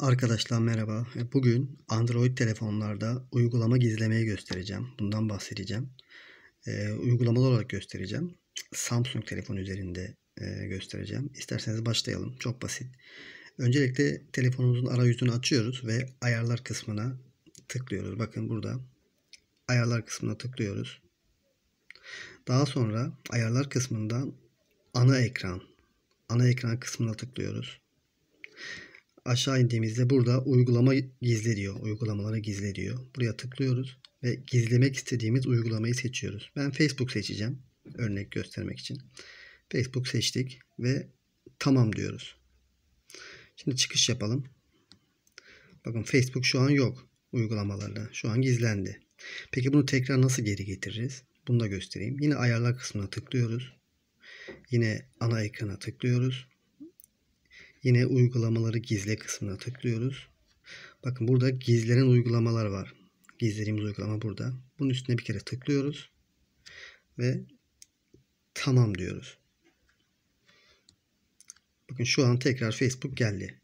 Arkadaşlar merhaba. E, bugün Android telefonlarda uygulama gizlemeyi göstereceğim. Bundan bahsedeceğim. E, uygulamalı olarak göstereceğim. Samsung telefon üzerinde e, göstereceğim. İsterseniz başlayalım. Çok basit. Öncelikle telefonumuzun arayüzünü açıyoruz ve ayarlar kısmına tıklıyoruz. Bakın burada ayarlar kısmına tıklıyoruz. Daha sonra ayarlar kısmından ana ekran, ana ekran kısmına tıklıyoruz aşağı indiğimizde burada uygulama gizle diyor. Uygulamaları gizle diyor. Buraya tıklıyoruz ve gizlemek istediğimiz uygulamayı seçiyoruz. Ben Facebook seçeceğim örnek göstermek için. Facebook seçtik ve tamam diyoruz. Şimdi çıkış yapalım. Bakın Facebook şu an yok uygulamalarda. Şu an gizlendi. Peki bunu tekrar nasıl geri getiririz? Bunu da göstereyim. Yine ayarlar kısmına tıklıyoruz. Yine ana ekrana tıklıyoruz. Yine uygulamaları gizle kısmına tıklıyoruz. Bakın burada gizlenen uygulamalar var. Gizlediğimiz uygulama burada. Bunun üstüne bir kere tıklıyoruz. Ve tamam diyoruz. Bakın şu an tekrar Facebook geldi.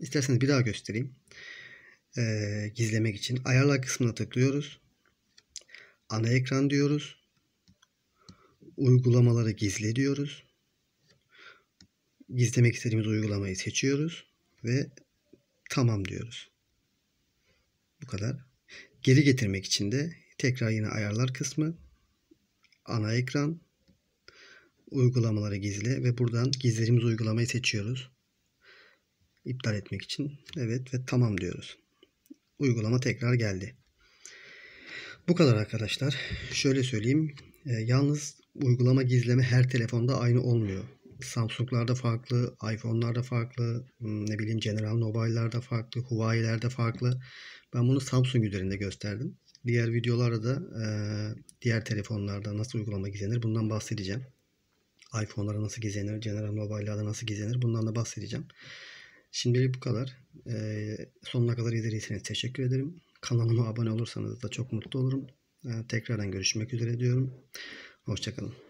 İsterseniz bir daha göstereyim. Ee, gizlemek için ayarlar kısmına tıklıyoruz. Ana ekran diyoruz. Uygulamaları gizle diyoruz gizlemek istediğimiz uygulamayı seçiyoruz ve tamam diyoruz. Bu kadar. Geri getirmek için de tekrar yine ayarlar kısmı ana ekran uygulamaları gizle ve buradan gizlediğimiz uygulamayı seçiyoruz. İptal etmek için evet ve tamam diyoruz. Uygulama tekrar geldi. Bu kadar arkadaşlar. Şöyle söyleyeyim. E, yalnız uygulama gizleme her telefonda aynı olmuyor. Samsung'larda farklı, iPhone'larda farklı, ne bileyim General Mobile'larda farklı, Huawei'lerde farklı. Ben bunu Samsung üzerinde gösterdim. Diğer videolarda da e, diğer telefonlarda nasıl uygulama gizlenir bundan bahsedeceğim. iPhone'lara nasıl gizlenir, General Mobile'larda nasıl gizlenir bundan da bahsedeceğim. Şimdilik bu kadar. E, sonuna kadar izlediyseniz teşekkür ederim. Kanalıma abone olursanız da çok mutlu olurum. E, tekrardan görüşmek üzere diyorum. Hoşçakalın.